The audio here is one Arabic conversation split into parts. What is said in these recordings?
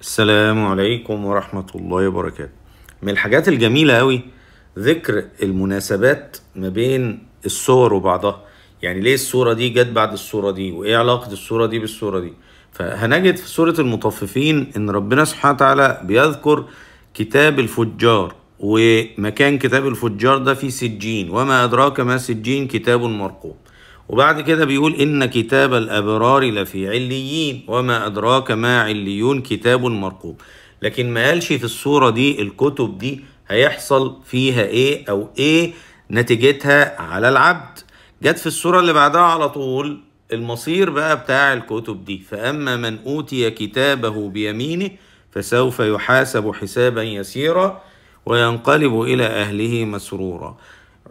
السلام عليكم ورحمة الله وبركاته من الحاجات الجميلة أوي ذكر المناسبات ما بين الصور وبعضها يعني ليه الصورة دي جت بعد الصورة دي وإيه علاقة الصورة دي بالصورة دي فهنجد في سورة المطففين إن ربنا سبحانه وتعالى بيذكر كتاب الفجار ومكان كتاب الفجار ده في سجين وما أدراك ما سجين كتاب مرقوم وبعد كده بيقول إن كتاب الأبرار لفي عليين وما أدراك ما عليون كتاب مرقوم لكن ما قالش في الصورة دي الكتب دي هيحصل فيها إيه أو إيه نتيجتها على العبد جت في الصورة اللي بعدها على طول المصير بقى بتاع الكتب دي فأما من أوتي كتابه بيمينه فسوف يحاسب حسابا يسيرا وينقلب إلى أهله مسرورا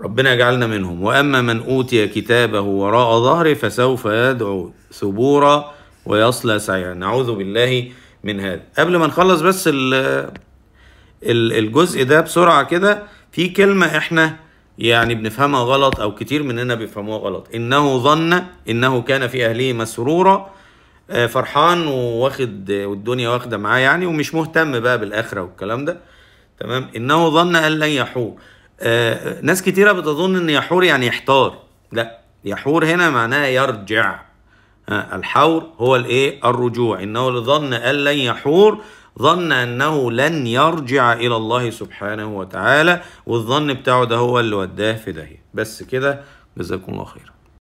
ربنا يجعلنا منهم واما من اوتي كتابه وراء ظهره فسوف يدعو ثبورا ويصلى سعيرا نعوذ بالله من هذا قبل ما نخلص بس الجزء ده بسرعه كده في كلمه احنا يعني بنفهمها غلط او كتير مننا بيفهموها غلط انه ظن انه كان في اهله مسرورا آه، فرحان واخد والدنيا واخده معاه يعني ومش مهتم بقى بالاخره والكلام ده تمام انه ظن ان لن يحوم آه، ناس كتيره بتظن ان يحور يعني يحتار لا يحور هنا معناه يرجع آه، الحور هو الايه الرجوع انه لظن ان لن يحور ظن انه لن يرجع الى الله سبحانه وتعالى والظن بتاعه ده هو اللي وداه في داهيه بس كده جزاكم الله خير